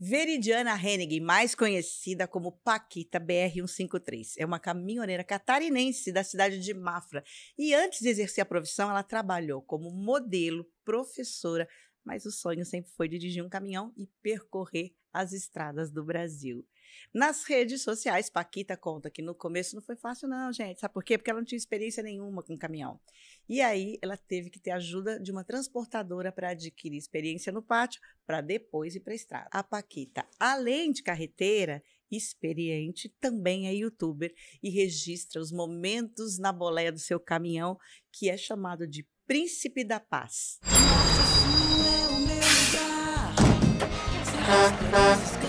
Veridiana Hennig, mais conhecida como Paquita BR153, é uma caminhoneira catarinense da cidade de Mafra e antes de exercer a profissão, ela trabalhou como modelo, professora, mas o sonho sempre foi dirigir um caminhão e percorrer as estradas do Brasil. Nas redes sociais, Paquita conta que no começo não foi fácil, não, gente. Sabe por quê? Porque ela não tinha experiência nenhuma com caminhão. E aí ela teve que ter ajuda de uma transportadora para adquirir experiência no pátio, para depois ir para a estrada. A Paquita, além de carreteira, experiente, também é youtuber e registra os momentos na boleia do seu caminhão, que é chamado de Príncipe da Paz. Nossa,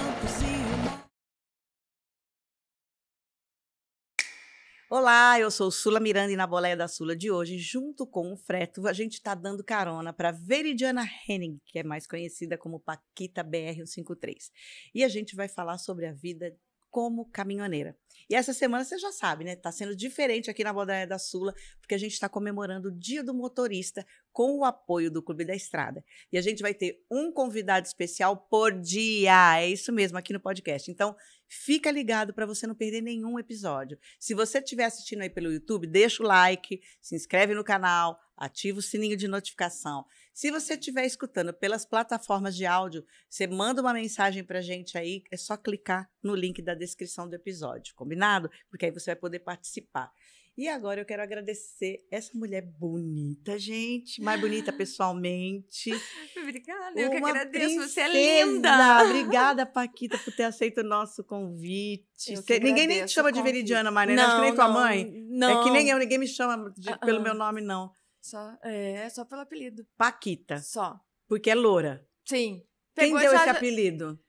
Olá, eu sou Sula Miranda e na Boleia da Sula de hoje, junto com o Freto, a gente está dando carona para Veridiana Henning, que é mais conhecida como Paquita BR153. E a gente vai falar sobre a vida como caminhoneira. E essa semana você já sabe, né? Está sendo diferente aqui na boleia da Sula, porque a gente está comemorando o Dia do Motorista com o apoio do Clube da Estrada. E a gente vai ter um convidado especial por dia. É isso mesmo, aqui no podcast. Então, Fica ligado para você não perder nenhum episódio. Se você estiver assistindo aí pelo YouTube, deixa o like, se inscreve no canal, ativa o sininho de notificação. Se você estiver escutando pelas plataformas de áudio, você manda uma mensagem para gente aí, é só clicar no link da descrição do episódio, combinado? Porque aí você vai poder participar. E agora eu quero agradecer essa mulher bonita, gente. Mais bonita pessoalmente. Obrigada, eu que agradeço. Princesa. Você é linda. Obrigada, Paquita, por ter aceito o nosso convite. Você, ninguém nem te chama de Veridiana, Marina. Né? Não, Acho que nem tua mãe. Não. É que nem eu, ninguém me chama de, uh -uh. pelo ah. meu nome, não. Só, é, só pelo apelido. Paquita. Só. Porque é loura. Sim. Quem Pegou deu esse apelido?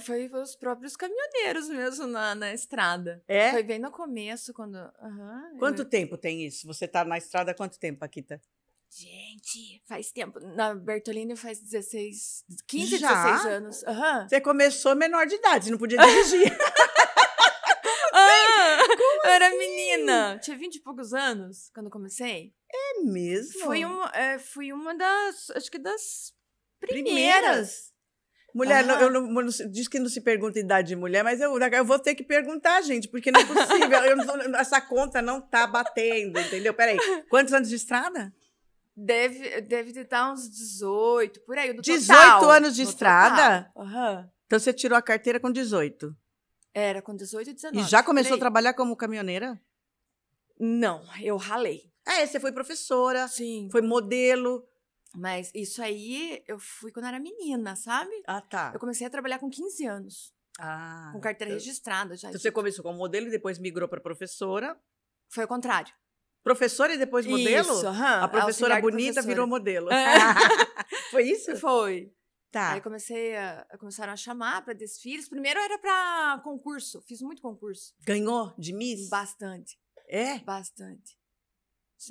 Foi os próprios caminhoneiros mesmo na, na estrada. É? Foi bem no começo, quando. Uhum, quanto eu... tempo tem isso? Você tá na estrada há quanto tempo, Paquita? Gente, faz tempo. Na Bertolini faz 16, 15, Já? 16 anos. Uhum. Você começou menor de idade, não podia dirigir. Assim? Ah, Como eu era assim? menina. Tinha vinte e poucos anos quando comecei. É mesmo? Fui uma, é, fui uma das, acho que das primeiras. primeiras. Mulher, ah. não, eu não, diz que não se pergunta idade de mulher, mas eu, eu vou ter que perguntar, gente, porque não é possível. essa conta não tá batendo, entendeu? Peraí, quantos anos de estrada? Deve, deve dar tá uns 18, por aí. No 18 total, anos de estrada? Uhum. Então você tirou a carteira com 18. Era, com 18 e 19. E já começou a trabalhar como caminhoneira? Não, eu ralei. é, você foi professora, Sim. foi modelo, mas isso aí eu fui quando era menina, sabe? Ah, tá. Eu comecei a trabalhar com 15 anos. Ah. Com carteira registrada já. Então, você começou como modelo e depois migrou para professora? Foi o contrário. Professora e depois modelo? Isso, uhum. A professora a bonita professora. virou modelo. É. Foi isso? Foi. Tá. Aí comecei a, começaram a chamar para desfiles. Primeiro era para concurso, fiz muito concurso. Ganhou de Miss? Bastante. É? Bastante.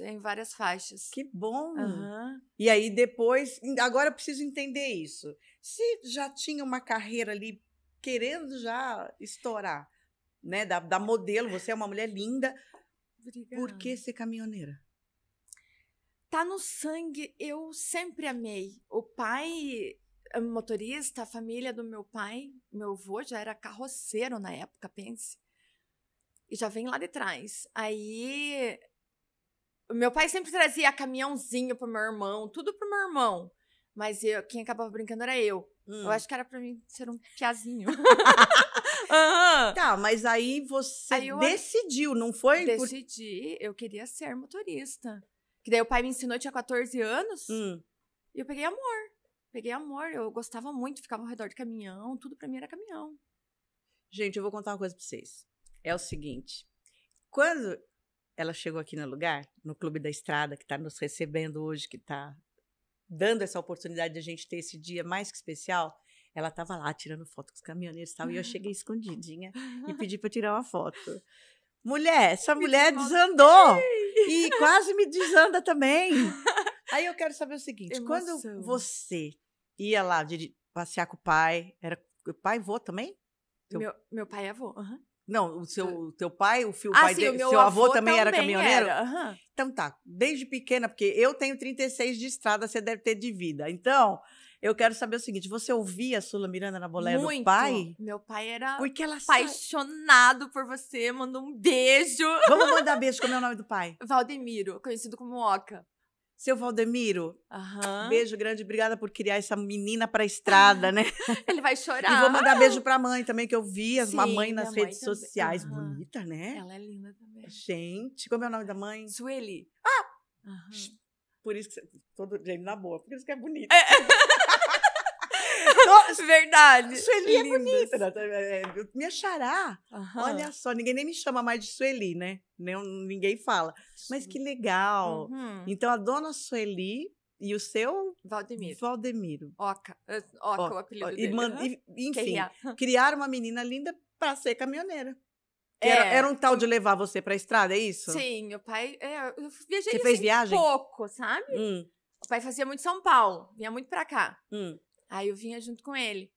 Em várias faixas. Que bom! Uhum. E aí depois, agora eu preciso entender isso. Se já tinha uma carreira ali querendo já estourar, né, da, da modelo, você é uma mulher linda, Obrigada. por que ser caminhoneira? Tá no sangue, eu sempre amei. O pai motorista, a família do meu pai, meu avô já era carroceiro na época, pense. E já vem lá de trás. Aí meu pai sempre trazia caminhãozinho pro meu irmão, tudo pro meu irmão. Mas eu, quem acabava brincando era eu. Hum. Eu acho que era pra mim ser um piazinho. uhum. Tá, mas aí você aí decidiu, não foi? Decidi, eu queria ser motorista. Que daí o pai me ensinou, eu tinha 14 anos. Hum. E eu peguei amor. Peguei amor, eu gostava muito, ficava ao redor de caminhão, tudo pra mim era caminhão. Gente, eu vou contar uma coisa pra vocês. É o seguinte: quando ela chegou aqui no lugar, no Clube da Estrada, que está nos recebendo hoje, que está dando essa oportunidade de a gente ter esse dia mais que especial. Ela estava lá tirando foto com os caminhoneiros e tal, e eu cheguei escondidinha e pedi para tirar uma foto. Mulher, essa mulher desandou e quase me desanda também. Aí eu quero saber o seguinte: Emoção. quando você ia lá de passear com o pai, era o pai avô também? Meu, meu pai é avô. Uhum. Não, o seu teu pai, o filho, ah, pai sim, dele, seu avô, avô também, também, era caminhoneiro? Era. Uhum. Então tá, desde pequena, porque eu tenho 36 de estrada, você deve ter de vida. Então, eu quero saber o seguinte, você ouvia a Sula Miranda na boleia Muito. do pai? Meu pai era porque ela apaixonado sa... por você, mandou um beijo. Vamos mandar beijo, como é o nome do pai? Valdemiro, conhecido como Oca. Seu Valdemiro, uhum. beijo grande, obrigada por criar essa menina pra estrada, né? Ele vai chorar. E vou mandar beijo pra mãe também, que eu vi as Sim, mamães nas redes sociais. Uhum. Bonita, né? Ela é linda também. Gente, como é o nome da mãe? Sueli. Ah! Uhum. Por isso que você, todo jeito na boa, por isso que é bonita. É. sou... Verdade. Sueli é Linda. bonita. Né? Tá minha xará. Uhum. Olha só, ninguém nem me chama mais de Sueli, né? Nem, ninguém fala. Mas que legal. Uhum. Então, a dona Sueli e o seu? Valdemiro. Valdemiro. Oca. Eh, Oca, Oca o apelido dele. Man... E, enfim, criar. criaram uma menina linda para ser caminhoneira. É. Era, era, um tal de levar você pra estrada, é isso? Sim, o pai. É, eu viajei Você assim fez viagem? pouco, sabe? Hum. O pai fazia muito São Paulo, vinha muito pra cá. Hum. Aí eu vinha junto com ele.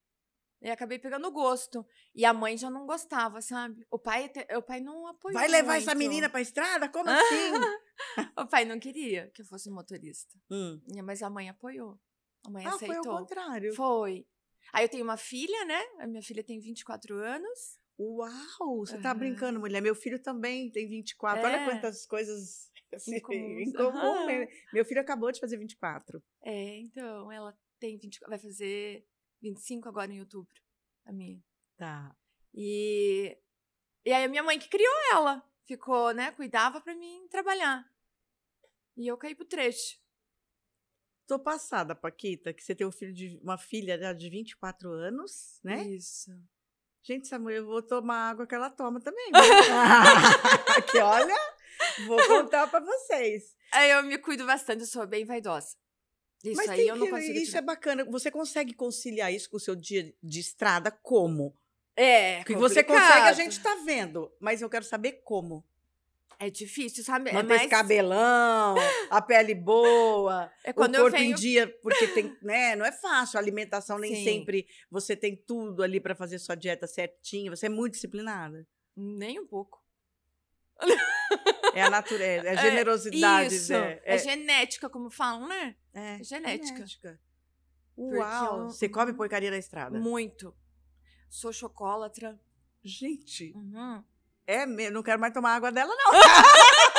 E acabei pegando gosto. E a mãe já não gostava, sabe? O pai, o pai não apoiou. Vai levar muito. essa menina pra estrada? Como assim? o pai não queria que eu fosse motorista. Hum. Mas a mãe apoiou. A mãe ah, aceitou. Foi o contrário. Foi. Aí eu tenho uma filha, né? A minha filha tem 24 anos. Uau! Você uhum. tá brincando, mulher. Meu filho também tem 24. É. Olha quantas coisas assim, em comum. Uhum. Meu filho acabou de fazer 24. É, então, ela tem 20, vai fazer 25 agora em outubro, a minha. Tá. E, e aí a minha mãe que criou ela, ficou, né, cuidava para mim trabalhar. E eu caí pro trecho. Tô passada, Paquita, que você tem um filho de uma filha né, de 24 anos, né? Isso. Gente, essa mulher, eu vou tomar água que ela toma também. que olha, vou contar para vocês. Aí eu me cuido bastante, eu sou bem vaidosa. Isso Mas aí eu não consigo. Isso tirar. é bacana. Você consegue conciliar isso com o seu dia de estrada como? É. Que você consegue, a gente tá vendo. Mas eu quero saber como. É difícil, sabe? É Manter é mais... cabelão, a pele boa, é quando o corpo venho... em dia, porque tem, né? Não é fácil, a alimentação nem Sim. sempre você tem tudo ali para fazer sua dieta certinha. Você é muito disciplinada? Nem um pouco. É a natureza, é a é é, generosidade. É, isso, né? é, é genética, como falam, né? É, é genética. genética. Uau! Eu... Você come porcaria na estrada? Muito. Sou chocolatra. Gente! Uhum. É mesmo, não quero mais tomar água dela, não.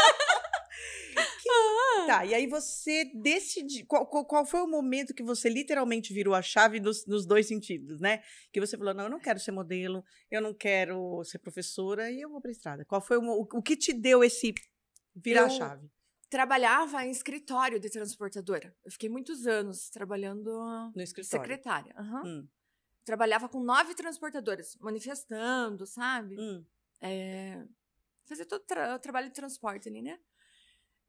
Tá, ah! e aí você decidiu. Qual, qual, foi o momento que você literalmente virou a chave nos, nos, dois sentidos, né? Que você falou: não, eu não quero ser modelo, eu não quero ser professora e eu vou pra estrada. Qual foi o, o, o que te deu esse virar eu... a chave? trabalhava em escritório de transportadora. Eu fiquei muitos anos trabalhando no escritório. secretária. Uhum. Hum. Trabalhava com nove transportadoras, manifestando, sabe? Hum. É, eh, fazer todo o trabalho de transporte ali, né?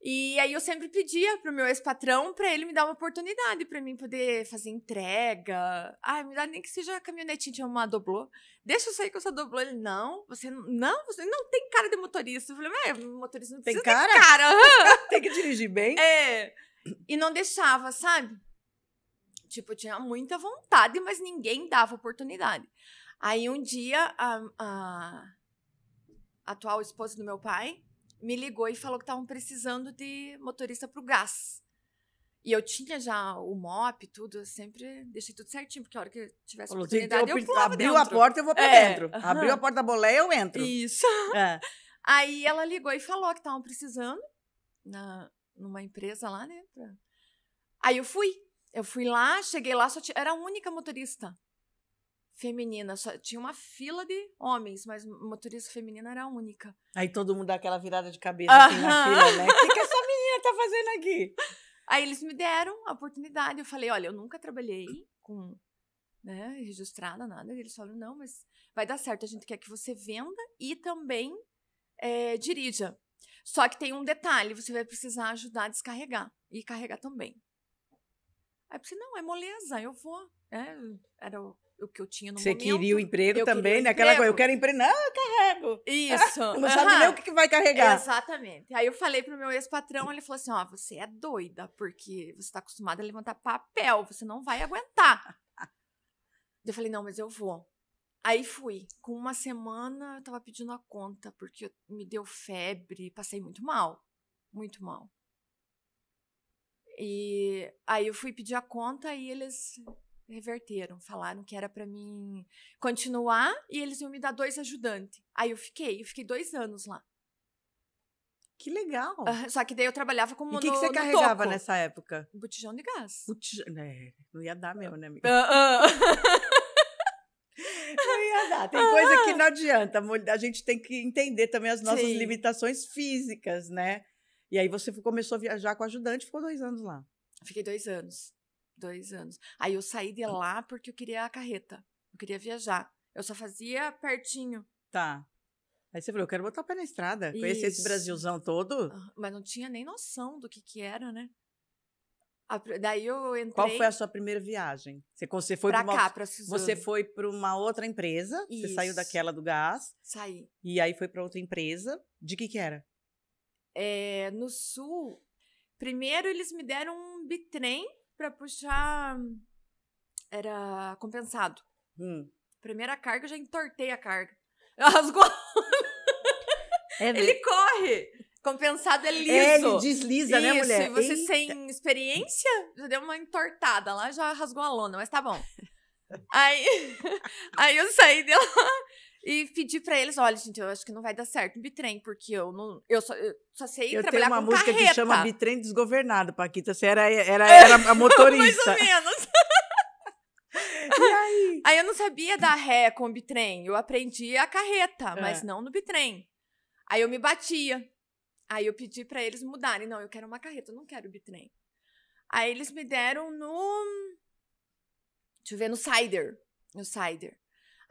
E aí eu sempre pedia pro meu ex-patrão para ele me dar uma oportunidade para mim poder fazer entrega. Ai, me dá nem que seja caminhonetinha de uma doblô. Deixa eu sair com essa doblô. Ele, não, você não, você não tem cara de motorista. Eu falei, mas motorista não tem cara? Tem, cara. tem que dirigir bem. É. E não deixava, sabe? Tipo, eu tinha muita vontade, mas ninguém dava oportunidade. Aí um dia, a, a atual esposa do meu pai me ligou e falou que estavam precisando de motorista para o gás. E eu tinha já o MOP, tudo, eu sempre deixei tudo certinho, porque a hora que tivesse falou, oportunidade, eu, eu pulava Abriu dentro. a porta, eu vou para é, dentro. Uhum. Abriu a porta da boleia, eu entro. Isso. É. Aí ela ligou e falou que estavam precisando na, numa empresa lá, né? Aí eu fui. Eu fui lá, cheguei lá, só tinha, era a única motorista feminina. Só tinha uma fila de homens, mas motorista feminina era a única. Aí todo mundo dá aquela virada de cabeça assim, na fila, né? O que, que essa menina tá fazendo aqui? Aí eles me deram a oportunidade. Eu falei, olha, eu nunca trabalhei com né, registrada, nada. E eles falaram, não, mas vai dar certo. A gente quer que você venda e também é, dirija. Só que tem um detalhe, você vai precisar ajudar a descarregar e carregar também. Aí eu pensei, não, é moleza, eu vou. É, era o o que eu tinha no Você momento. Você queria o emprego eu também, né? Aquela coisa, eu quero emprego. Não, eu carrego. Isso. Ah, não sabe nem o que vai carregar. Exatamente. Aí eu falei pro meu ex-patrão, ele falou assim, ó, você é doida, porque você tá acostumada a levantar papel, você não vai aguentar. Eu falei, não, mas eu vou. Aí fui. Com uma semana, eu tava pedindo a conta, porque me deu febre, passei muito mal. Muito mal. E aí eu fui pedir a conta e eles reverteram, falaram que era para mim continuar e eles iam me dar dois ajudantes. Aí eu fiquei, eu fiquei dois anos lá. Que legal. só que daí eu trabalhava como. E o que, que, você carregava nessa época? Um botijão de gás. Botijão. É, né, não ia dar mesmo, né, amiga? Uh, uh. não ia dar. Tem coisa que não adianta. A gente tem que entender também as nossas Sim. limitações físicas, né? E aí você começou a viajar com ajudante, ficou dois anos lá. Fiquei dois anos dois anos. Aí eu saí de hum. lá porque eu queria a carreta. Eu queria viajar. Eu só fazia pertinho. Tá. Aí você falou, eu quero botar o pé na estrada, Isso. conhecer esse Brasilzão todo. Ah, mas não tinha nem noção do que que era, né? A, daí eu entrei... Qual foi a sua primeira viagem? Você, você foi para cá, pra Suzano. Você foi para uma outra empresa, Isso. você saiu daquela do gás. Saí. E aí foi para outra empresa. De que que era? É, no Sul, primeiro eles me deram um bitrem para puxar era compensado. Hum. Primeira carga, eu já entortei a carga. Eu rasgou. É ele corre. Compensado é, é liso. É, ele desliza, Isso, né, mulher? E você Eita. sem experiência, já deu uma entortada lá, já rasgou a lona, mas tá bom. aí, aí eu saí de lá e pedi para eles, olha, gente, eu acho que não vai dar certo um bitrem, porque eu não, eu só, eu só sei eu trabalhar com carreta. Eu tenho uma música carreta. que chama Bitrem Desgovernado, Paquita, você era, era, é, era a motorista. Mais ou menos. e aí? Aí eu não sabia dar ré com o bitrem, eu aprendi a carreta, é. mas não no bitrem. Aí eu me batia. Aí eu pedi para eles mudarem, não, eu quero uma carreta, eu não quero bitrem. Aí eles me deram no deixa eu ver, no Cider, no Cider.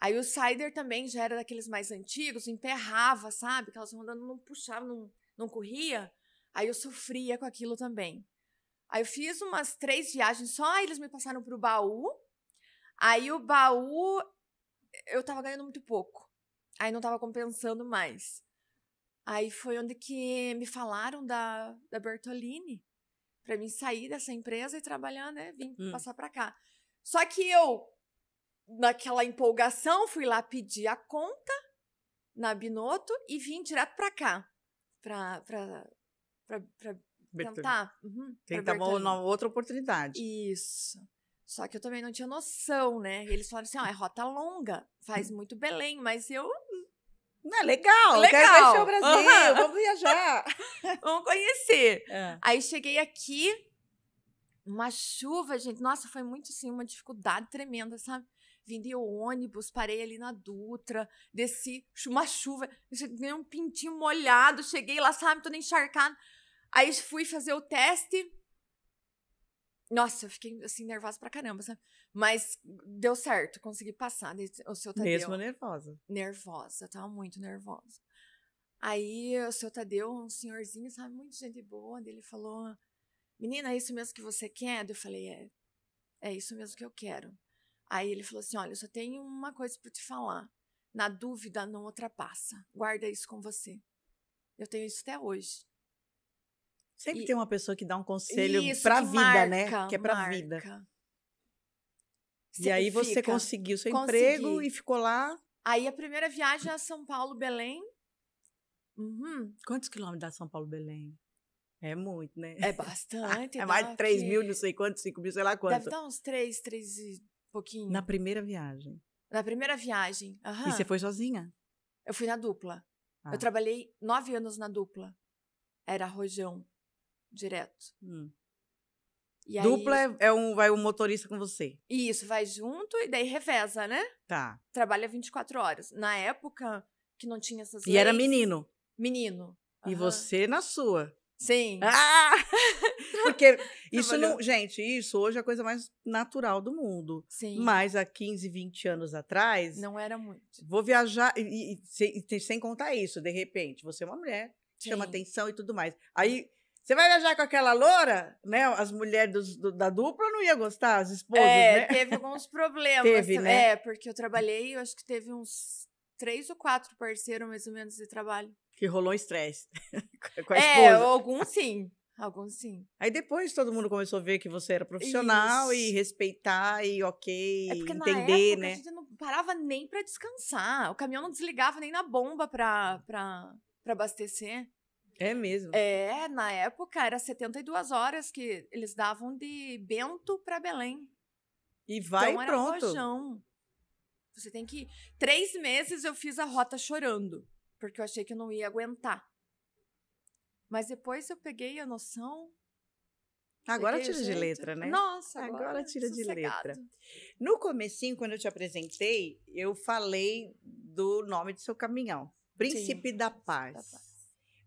Aí o cider também já era daqueles mais antigos, emperrava, sabe? Aquelas rondas não puxava, não, não corria. Aí eu sofria com aquilo também. Aí eu fiz umas três viagens só, eles me passaram pro baú. Aí o baú eu tava ganhando muito pouco. Aí não tava compensando mais. Aí foi onde que me falaram da, da Bertolini para mim sair dessa empresa e trabalhar, né? Vim hum. passar para cá. Só que eu naquela empolgação, fui lá pedir a conta na Binoto e vim direto para cá, para tentar. Uhum, tentar uma, uma, outra oportunidade. Isso. Só que eu também não tinha noção, né? Eles falaram assim: ó, é rota longa, faz hum. muito Belém, mas eu. Não, é legal, legal. quero conhecer o Brasil, uhum. vamos viajar. vamos conhecer. É. Aí cheguei aqui, uma chuva, gente. Nossa, foi muito, assim, uma dificuldade tremenda, sabe? vendi o ônibus, parei ali na Dutra, desci, uma chuva, ganhei um pintinho molhado, cheguei lá, sabe, toda encharcada. Aí fui fazer o teste. Nossa, eu fiquei assim nervosa pra caramba, sabe? Mas deu certo, consegui passar o seu Tadeu. Mesmo nervosa. Nervosa, tava muito nervosa. Aí o seu Tadeu, um senhorzinho, sabe, muito gente boa, ele falou: Menina, é isso mesmo que você quer? Eu falei: É, é isso mesmo que eu quero. Aí ele falou assim: Olha, eu só tenho uma coisa para te falar. Na dúvida, não ultrapassa. Guarda isso com você. Eu tenho isso até hoje. Sempre e, tem uma pessoa que dá um conselho para pra vida, né? marca, né? Que é pra vida. e aí você conseguiu seu consegui. emprego e ficou lá. Aí a primeira viagem é a São Paulo-Belém. Uhum. Quantos quilômetros dá São Paulo-Belém? É muito, né? É bastante. é mais de 3 mil, não sei quantos, 5 mil, sei lá quanto. Deve dar uns 3, 3 e Pouquinho. Na primeira viagem. Na primeira viagem. Uhum. E você foi sozinha? Eu fui na dupla. Ah. Eu trabalhei nove anos na dupla. Era rojão, direto. Hum. Aí, dupla é, é um, vai um motorista com você. Isso, vai junto e daí reveza, né? Tá. Trabalha 24 horas. Na época que não tinha essas E leis, era menino. Menino. E você na sua. Sim. Ah! Porque tá isso não. Gente, isso hoje é a coisa mais natural do mundo. Sim. Mas há 15, 20 anos atrás. Não era muito. Vou viajar. E, e, e sem, contar isso, de repente. Você é uma mulher, Sim. chama atenção e tudo mais. Aí. Você vai viajar com aquela loura, né? As mulheres do, da dupla não ia gostar, as esposas, é, né? teve alguns problemas. teve, né? É, porque eu trabalhei, eu acho que teve uns três ou quatro parceiros, mais ou menos, de trabalho que rolou estresse com a é, esposa. É, alguns sim. Alguns sim. Aí depois todo mundo começou a ver que você era profissional Isso. e respeitar e ok, é porque entender, na época, né? A gente não parava nem para descansar. O caminhão não desligava nem na bomba para abastecer. É mesmo? É, na época era 72 horas que eles davam de Bento para Belém. E então vai então, era pronto. Rojão. Você tem que. Ir. Três meses eu fiz a rota chorando porque eu achei que eu não ia aguentar. Mas depois eu peguei a noção. Agora tira gente, de letra, né? Nossa, agora, agora tira de letra. No comecinho, quando eu te apresentei, eu falei do nome do seu caminhão, Príncipe Sim, da, Paz. da Paz.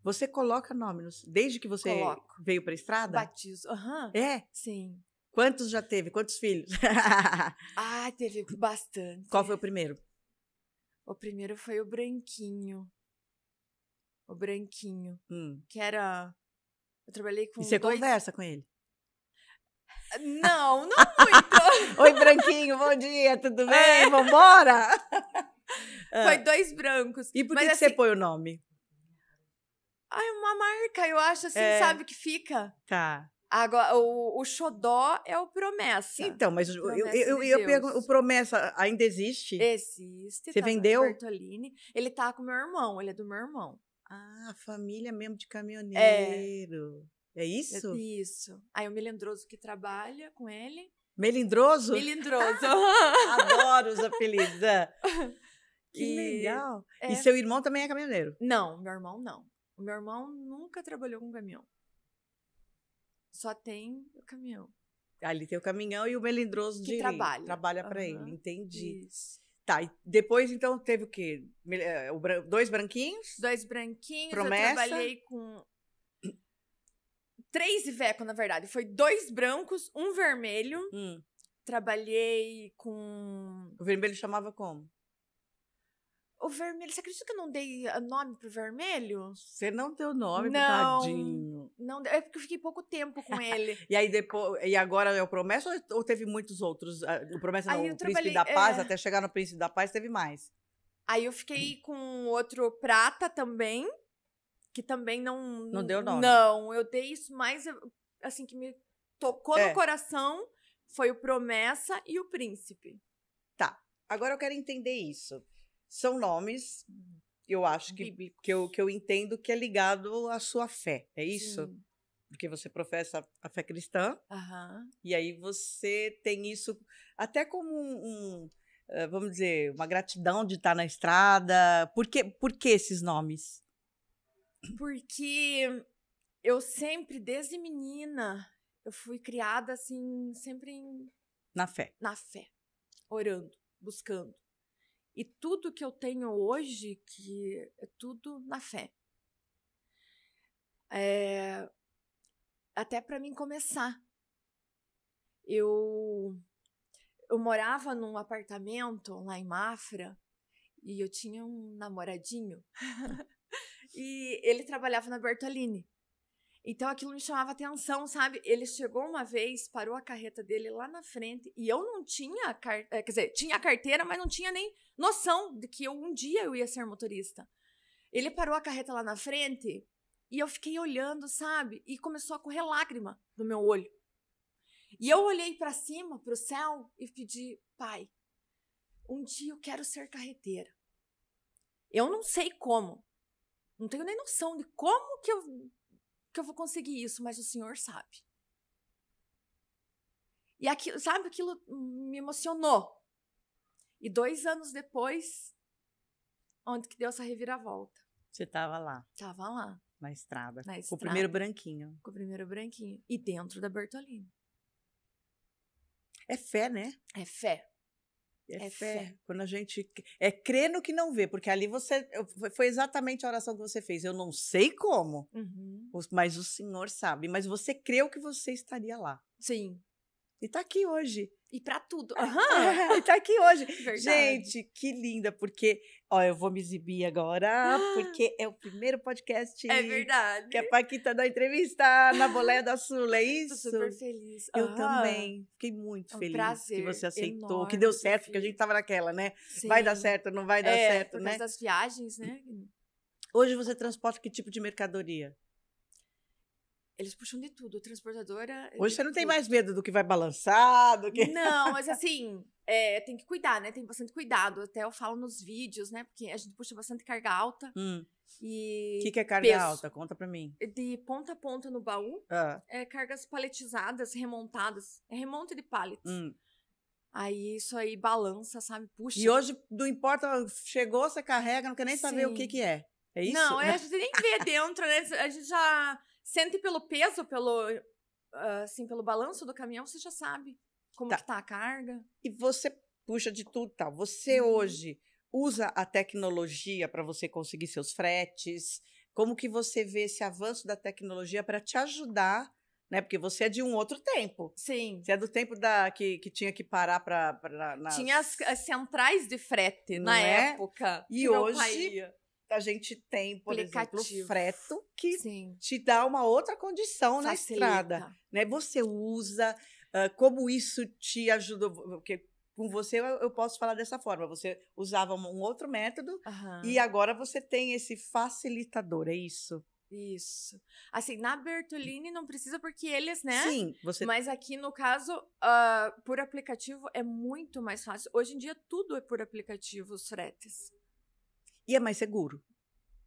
Você coloca nomes desde que você Coloco. veio para a estrada? Batizo. Uhum. É? Sim. Quantos já teve? Quantos filhos? ah, teve bastante. Qual foi o primeiro? O primeiro foi o branquinho o branquinho, hum. que era. Eu trabalhei com. E você dois... conversa com ele? Não, não muito. Oi, branquinho, bom dia, tudo é. bem? É. Vambora? Foi dois brancos. E por que, que assim... você põe o nome? Ah, é uma marca, eu acho, assim, é. sabe, que fica. Tá. Agora, o, o xodó é o Promessa. Então, mas promessa eu, eu, eu, eu pergunto, o Promessa ainda existe? Existe. Tá você tá vendeu? Bertolini. Ele tá com meu irmão, ele é do meu irmão. Ah, família mesmo de é. caminhoneiro. É, é isso? É isso. Aí o melindroso que trabalha com ele. Melindroso? Melindroso. Adoro os apelidos. É. Que e, legal. É... E seu irmão também é caminhoneiro? Não, meu irmão não. O meu irmão nunca trabalhou com caminhão. Só tem o caminhão. Ali tem o caminhão e o melindroso que trabalha. Trabalha para ele, entendi. Isso. Tá, e depois então teve o quê? Eh, dois branquinhos? Dois branquinhos, Promessa. eu trabalhei com três Iveco, na verdade. Foi dois brancos, um vermelho. Hum. Trabalhei com. O vermelho chamava como? O vermelho. Você acredita que eu não dei nome pro vermelho? Você não deu nome, não. tadinho. Não, é porque eu fiquei pouco tempo com ele. e aí depois, e agora é o Promessa ou, teve muitos outros? Ah, o Promessa não, o Príncipe da Paz, é... até chegar no Príncipe da Paz teve mais. Aí eu fiquei hum. com outro Prata também, que também não... Não deu nome. Não, eu dei isso mais, assim, que me tocou é. no coração, foi o Promessa e o Príncipe. Tá, agora eu quero entender isso. São nomes eu acho que, que, eu, que eu entendo que é ligado à sua fé, é isso? Sim. Porque você professa a fé cristã, uhum. e aí você tem isso até como um, um, eh, vamos dizer, uma gratidão de estar na estrada. Por que, por que esses nomes? Porque eu sempre, desde menina, eu fui criada assim, sempre em... Na fé. Na fé. Orando, buscando. E tudo que eu tenho hoje, que é tudo na fé. É, até para mim começar. Eu eu morava num apartamento lá em Mafra e eu tinha um namoradinho. e ele trabalhava na Bertolini. Então aquilo me chamava atenção, sabe? Ele chegou uma vez, parou a carreta dele lá na frente e eu não tinha, car... Eh, quer dizer, tinha carteira, mas não tinha nem noção de que eu, um dia eu ia ser motorista. Ele parou a carreta lá na frente e eu fiquei olhando, sabe? E começou a correr lágrima no meu olho. E eu olhei para cima, para o céu e pedi: "Pai, um dia eu quero ser carreteira. Eu não sei como. Não tenho nem noção de como que eu que eu vou conseguir isso, mas o senhor sabe. E aquilo, sabe, aquilo me emocionou. E dois anos depois, onde que deu essa reviravolta? Você estava lá. Estava lá. Na estrada. Na estrada. Com o primeiro branquinho. Com o primeiro branquinho. E dentro da Bertolini. É fé, né? É fé. É, é fé. fé. Quando a gente. É crer no que não vê, porque ali você. Foi exatamente a oração que você fez. Eu não sei como, uhum. mas o Senhor sabe. Mas você creu que você estaria lá. Sim. E está aqui hoje. E para tudo. Ah, Aham. tá aqui hoje. Verdade. Gente, que linda, porque, ó, eu vou me exibir agora, porque é o primeiro podcast. É verdade. Que a Paquita dá entrevista na Boleia da Sula, é isso? Tô super feliz. Eu também. Fiquei muito é um feliz prazer que você aceitou, enorme, que deu certo, porque a gente tava naquela, né? Sim. Vai dar certo, não vai dar é, certo, por né? Por causa das viagens, né? Hoje você transporta que tipo de mercadoria? Eles puxam de tudo. Transportadora. Hoje você não tudo. tem mais medo do que vai balançar, do que. Não, mas assim, é, tem que cuidar, né? Tem bastante cuidado. Até eu falo nos vídeos, né? Porque a gente puxa bastante carga alta. Hum. E. O que, que, é carga peso. alta? Conta pra mim. De ponta a ponta no baú. Ah. É cargas paletizadas, remontadas. É remonte de pallets. Hum. Aí isso aí balança, sabe? Puxa. E hoje, não importa, chegou, você carrega, não quer nem Sim. saber o que, que é. É isso? Não, é, a gente nem vê dentro, né? A gente já sente pelo peso, pelo ah, assim, pelo balanço do caminhão, você já sabe como tá. tá a carga. E você puxa de tudo, Tá? Você hum. hoje usa a tecnologia para você conseguir seus fretes? Como que você vê esse avanço da tecnologia para te ajudar né? Porque você é de um outro tempo. Sim. Você é do tempo da que, que tinha que parar para nas... tinha as, as, centrais de frete Não na é? época. E hoje a gente tem, por Aplicativo. exemplo, freto, que Sim. te dá uma outra condição Facilita. na estrada. Né? Você usa, uh, como isso te ajudou, porque com você eu posso falar dessa forma, você usava um outro método uhum. e agora você tem esse facilitador, é isso? Isso. Assim, na Bertolini não precisa porque eles, né? Sim, você. Mas aqui no caso, uh, por aplicativo é muito mais fácil. Hoje em dia tudo é por aplicativo, os fretes. E é mais seguro.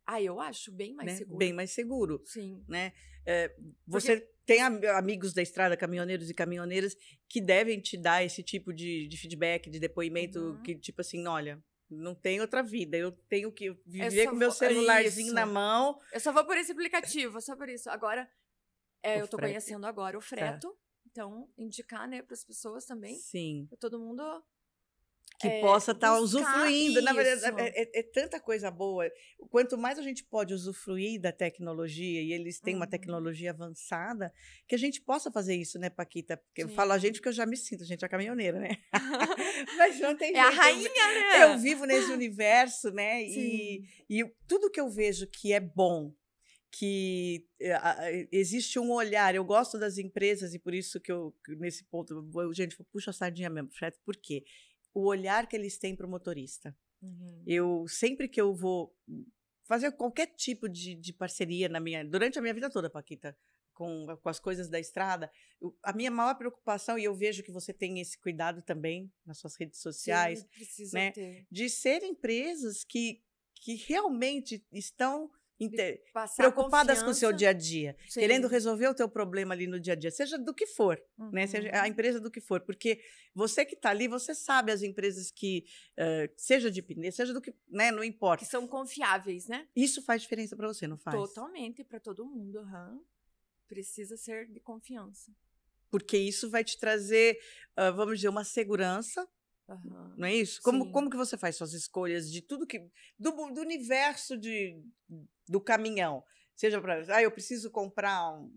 Ah, eu acho bem mais né? seguro. Bem mais seguro. Sim. Né? É, você Porque... tem amigos da estrada, caminhoneiros e caminhoneiras, que devem te dar esse tipo de, de feedback, de depoimento, uhum. que tipo assim, olha, não tem outra vida. Eu tenho que viver com meu celularzinho isso. na mão. Eu só vou por esse aplicativo, só por isso. Agora, é, eu estou conhecendo agora o tá. Freto. Tá. Então, indicar, né, para as pessoas também. Sim. Todo mundo que é, possa estar tá usufruindo. Isso. Na verdade, é, é, é, tanta coisa boa. Quanto mais a gente pode usufruir da tecnologia, e eles têm uhum. uma tecnologia avançada, que a gente possa fazer isso, né, Paquita? Porque Sim. eu falo a gente porque eu já me sinto, a gente é caminhoneira, né? Mas não tem jeito. É a rainha, né? Eu vivo nesse universo, né? E, e tudo que eu vejo que é bom, que eh, existe um olhar. Eu gosto das empresas e por isso que eu, nesse ponto, gente, puxa a sardinha mesmo, Fred, por quê? o olhar que eles têm para o motorista. Uhum. Eu sempre que eu vou fazer qualquer tipo de, de parceria na minha durante a minha vida toda, Paquita, com, com as coisas da estrada, eu, a minha maior preocupação e eu vejo que você tem esse cuidado também nas suas redes sociais, Sim, né, ter. de ser empresas que que realmente estão Inter... preocupadas com o seu dia a dia, sim. querendo resolver o teu problema ali no dia a dia, seja do que for, uhum. né? Seja a uhum. empresa do que for, porque você que está ali, você sabe as empresas que uh, seja de pneu, seja do que, né? Não importa. Que são confiáveis, né? Isso faz diferença para você, não faz? Totalmente para todo mundo, uhum. precisa ser de confiança. Porque isso vai te trazer, uh, vamos dizer, uma segurança Uhum. Não é isso? Como, como que você faz suas escolhas de tudo que. do, do universo de, do caminhão? Seja para. Ah, eu preciso comprar um,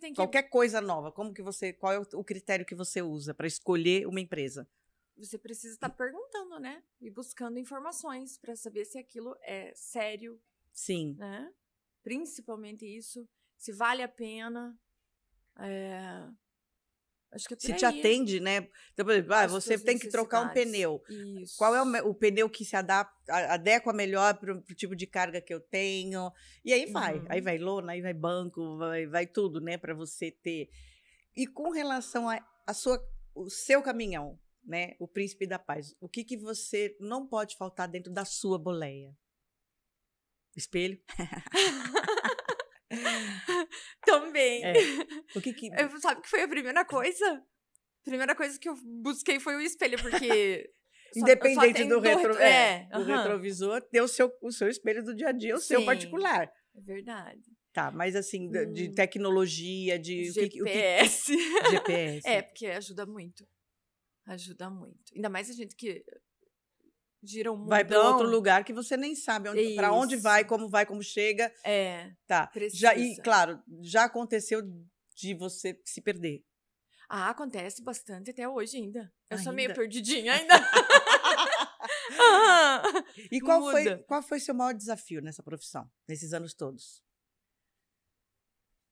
que... qualquer coisa nova. Como que você. Qual é o critério que você usa para escolher uma empresa? Você precisa estar tá perguntando, né? E buscando informações para saber se aquilo é sério. Sim. Né? Principalmente isso. Se vale a pena. É Acho que se te atende, né? Então, por exemplo, ah, você tem que trocar um pneu. Isso. Qual é o, o, pneu que se adapta, adequa melhor para o tipo de carga que eu tenho? E aí vai, uhum. aí vai lona, aí vai banco, vai, vai tudo, né? Para você ter. E com relação a, a sua, o seu caminhão, né? O príncipe da paz. O que que você não pode faltar dentro da sua boleia? Espelho. Também. É. O que que... Eu, sabe que foi a primeira hum. coisa? Primeira coisa que eu busquei foi o espelho, porque... Independente do, retro... É, é, do retrovisor, ter o seu, o seu espelho do dia a dia, o Sim, seu particular. É verdade. Tá, mas assim, hum. de tecnologia, de... GPS. O que, o que... GPS. É, porque ajuda muito. Ajuda muito. Ainda mais a gente que gira um mundão. Vai para outro lugar que você nem sabe onde, para onde vai, como vai, como chega. É. Tá. Precisa. Já e claro, já aconteceu de você se perder. Ah, acontece bastante até hoje ainda. Eu ainda? sou meio perdidinha ainda. e qual muda. foi, qual foi seu maior desafio nessa profissão, nesses anos todos?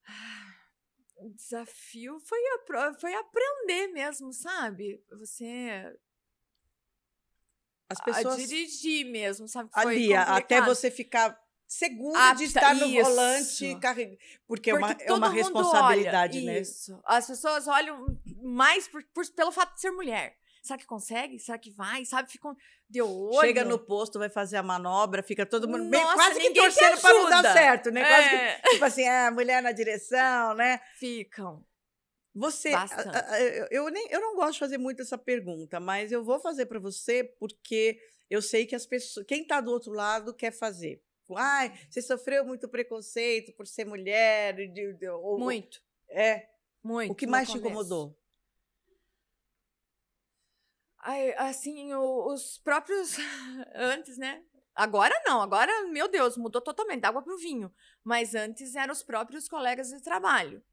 Ah, o desafio foi, foi aprender mesmo, sabe? Você as pessoas... a dirigir mesmo, sabe? Foi Ali, complicado. até você ficar seguro Apta, de estar no isso. volante, porque, porque é uma, é uma responsabilidade, né? olha, né? Isso. As pessoas olham mais por, por, pelo fato de ser mulher. Será que consegue? Será que vai? Sabe? Ficam de olho. Chega no posto, vai fazer a manobra, fica todo mundo meio, quase que torcendo para não dar certo, né? É. Quase que, é. tipo assim, a ah, mulher na direção, né? Ficam. Você, eu, nem, eu não gosto de fazer muito essa pergunta, mas eu vou fazer para você porque eu sei que as pessoas, quem está do outro lado quer fazer. Tipo, Ai, você sofreu muito preconceito por ser mulher? De, de, ou, muito. É. Muito. O que mais te incomodou? Ai, assim, o, os próprios antes, né? Agora não, agora, meu Deus, mudou totalmente, da água para o vinho. Mas antes eram os próprios colegas de trabalho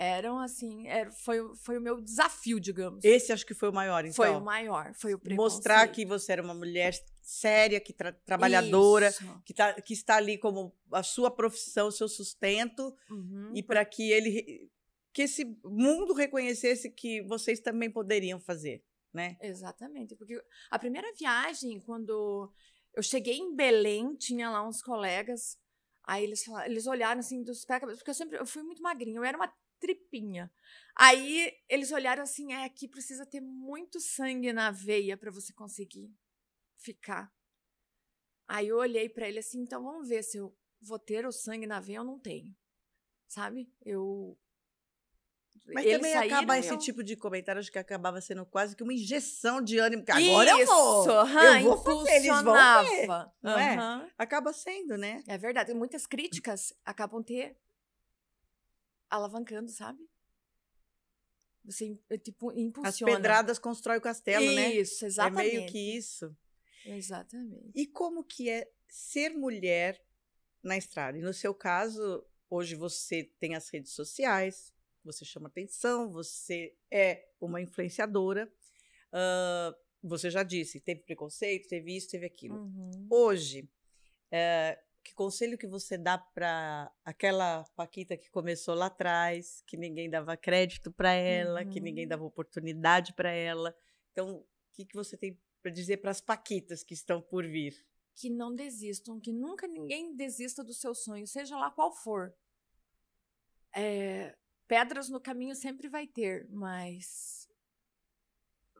eram assim, era, é, foi, foi o meu desafio, digamos. Esse acho que foi o maior, então. Foi o então. maior, foi o Mostrar que você era uma mulher séria, que tra trabalhadora, que, tá, que está ali como a sua profissão, seu sustento, uhum, e para que ele que esse mundo reconhecesse que vocês também poderiam fazer, né? Exatamente, porque a primeira viagem quando eu cheguei em Belém, tinha lá uns colegas Aí eles, eles olharam assim dos pés, porque eu sempre eu fui muito magrinha, eu era uma tripinha. Aí eles olharam assim: é, aqui precisa ter muito sangue na veia para você conseguir ficar. Aí eu olhei para ele assim: então vamos ver se eu vou ter o sangue na veia ou não tenho. Sabe? Eu mas Eles também saíram, acaba esse eu... tipo de comentário, acho que acabava sendo quase que uma injeção de ânimo. Porque agora Isso, eu vou! Hum, eu vou fazer, eles vão ver, não é? Acaba sendo, né? É verdade. E muitas críticas acabam ter alavancando, sabe? Você, é, tipo, impulsiona. As pedradas constrói o castelo, isso, né? Isso, exatamente. É meio que isso. Exatamente. E como que é ser mulher na estrada? E no seu caso, hoje você tem as redes sociais, você chama atenção, você é uma influenciadora. Uh, você já disse, teve preconceito, teve isso, teve aquilo. Uhum. Hoje, uh, que conselho que você dá para aquela Paquita que começou lá atrás, que ninguém dava crédito para ela, uhum. que ninguém uhum. dava oportunidade para ela? Então, o que, que você tem para dizer para as Paquitas que estão por vir? Que não desistam, que nunca ninguém desista do seu sonho, seja lá qual for. É, pedras no caminho sempre vai ter, mas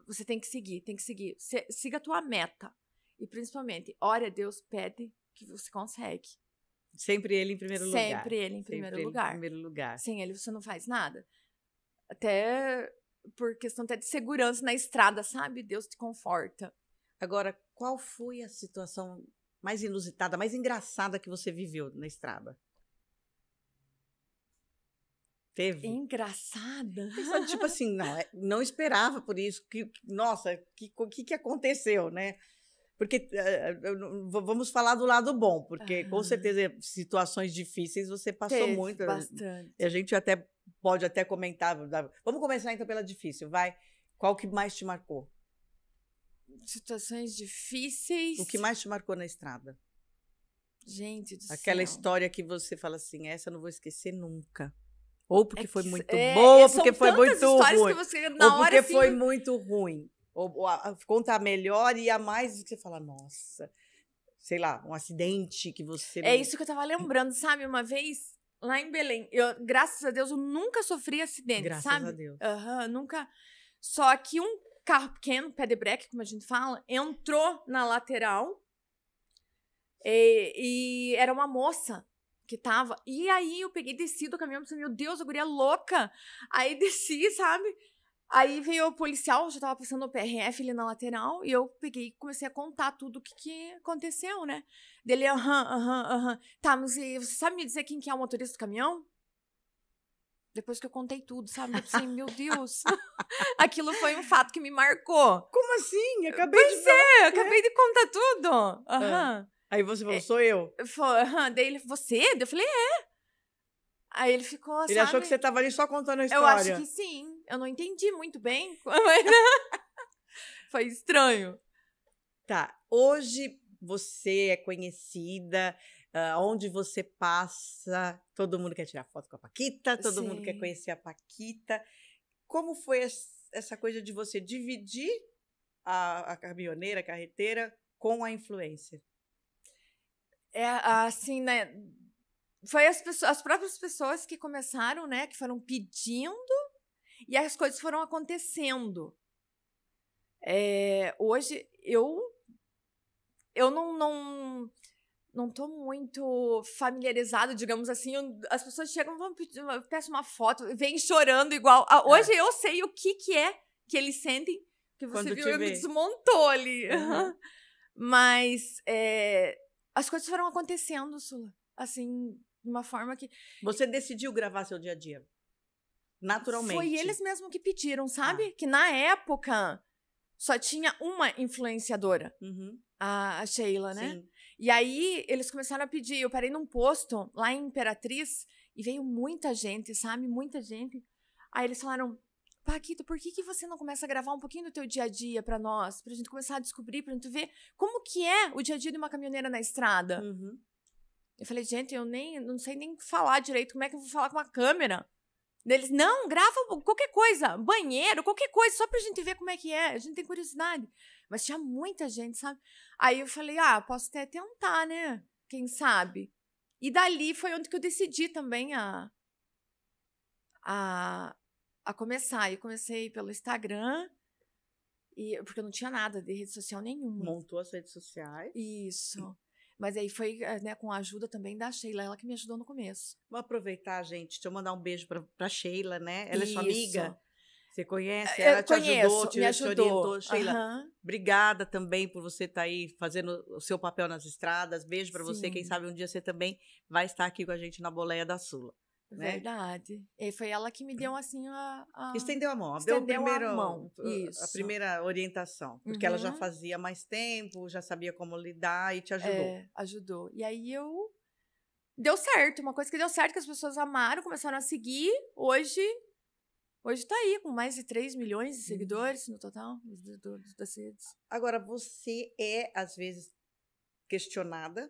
você tem que seguir, tem que seguir. siga a tua meta. E principalmente, ore a Deus, pede, que você consegue. Sempre ele em primeiro Sempre lugar. Sempre ele em primeiro Sempre lugar. Ele em primeiro lugar. Sem ele você não faz nada. Até por questão até de segurança na estrada, sabe? Deus te conforta. Agora, qual foi a situação mais inusitada, mais engraçada que você viveu na estrada? Teve? Engraçada? Pensando, tipo assim, não, é, não esperava por isso. Que, nossa, o que, que, que aconteceu, né? Porque eh, eh, vamos falar do lado bom, porque com ah. certeza situações difíceis você passou Teve muito. Eh, bastante. A gente até pode até comentar. Vamos começar então pela difícil, vai. Qual que mais te marcou? Situações difíceis. O que mais te marcou na estrada? Gente do Aquela céu. história que você fala assim, essa eu não vou esquecer nunca. Ou porque é que, foi muito é, boa, ou é, porque foi assim muito ruim. Você, ou porque assim, foi muito ruim. Ou, ou a, conta a melhor e a mais que você fala, nossa, sei lá, um acidente que você. É isso que eu tava hum. lembrando, sabe? Uma vez lá em Belém, eu, graças a Deus, eu nunca sofri acidente, graças sabe? Graças a Deus. Aham, uhum, nunca. Só que um carro pequeno, pé de breque, como a gente fala, entrou na lateral e, e, era uma moça que tava. E aí eu peguei, desci do caminhão, pensei, meu Deus, a guria louca. Aí desci, sabe? Aí veio o policial, já tava passando o PRF ali na lateral, e eu peguei e comecei a contar tudo o que, que aconteceu, né? Dele, aham, aham, aham. Tá, mas você sabe me dizer quem que é o motorista do caminhão? Depois que eu contei tudo, sabe? Eu pensei, meu Deus, aquilo foi um fato que me marcou. Como assim? Eh, acabei pois de é, falar. Né? acabei é. de contar tudo. Ah, aham. É. Aí você falou, eh, sou eu. aham. Daí ele, você? Eu falei, é. Aí ele ficou, ele sabe? Ele achou que você tava ali só contando a história. Eu acho que sim eu não entendi muito bem. Mas... Foi estranho. Tá. Hoje você é conhecida, uh, onde você passa, todo mundo quer tirar foto com a Paquita, todo Sim. mundo quer conhecer a Paquita. Como foi essa coisa de você dividir a, a caminhoneira, a carreteira com a influencer? É assim, né? Foi as, pessoas, as próprias pessoas que começaram, né? Que foram pedindo e as coisas foram acontecendo. É, hoje eu eu não não não tô muito familiarizado, digamos assim. Eu, as pessoas chegam, vão peço uma foto, vêm chorando igual. É. hoje é. eu sei o que que é que eles sentem, que você Quando viu, eu me desmontou ali. Uhum. Mas é, as coisas foram acontecendo, Sula. Assim, de uma forma que. Você decidiu gravar seu dia a dia? naturalmente. Foi eles mesmo que pediram, tá. sabe? Ah. Que na época só tinha uma influenciadora, uhum. a, a, Sheila, né? Sim. E aí eles começaram a pedir. Eu parei num posto lá em Imperatriz e veio muita gente, sabe? Muita gente. Aí eles falaram. Paquito, por que, que você não começa a gravar um pouquinho do teu dia a dia para nós? Pra gente começar a descobrir, pra gente ver como que é o dia a dia de uma caminhoneira na estrada. Uhum. Eu falei, gente, eu nem não sei nem falar direito como é que eu vou falar com a câmera. Eles, não, grava qualquer coisa, banheiro, qualquer coisa, só pra gente ver como é que é. A gente tem curiosidade. Mas tinha muita gente, sabe? Aí eu falei, ah, posso até tentar, né? Quem sabe? E dali foi onde que eu decidi também a, a, a começar. Eu comecei pelo Instagram, e, porque eu não tinha nada de rede social nenhuma. Montou as redes sociais. Isso. Mas aí foi eh, né, com a ajuda também da Sheila, ela que me ajudou no começo. Vou aproveitar, gente, deixa eu mandar um beijo pra, pra Sheila, né? Ela Isso. é sua amiga. Você conhece? Eh, ela eu te conheço, ajudou, te, me ajudou. te orientou. Sheila, uhum. obrigada também por você estar tá aí fazendo o seu papel nas estradas. Beijo para você. Quem sabe um dia você também vai estar aqui com a gente na Boleia da Sula. Né? Verdade. E foi ela que me deu assim a. a... Estendeu a mão, Estendeu deu primeiro, a mão. Isso. A primeira orientação. Porque uhum. ela já uhum. fazia mais tempo, já sabia como lidar e te ajudou. É, ajudou. E aí eu. Deu certo, uma coisa que deu certo, que as pessoas amaram, começaram a seguir. Hoje. Hoje tá aí, com mais de 3 milhões de uhum. seguidores no total das redes. Agora, você é, às vezes, questionada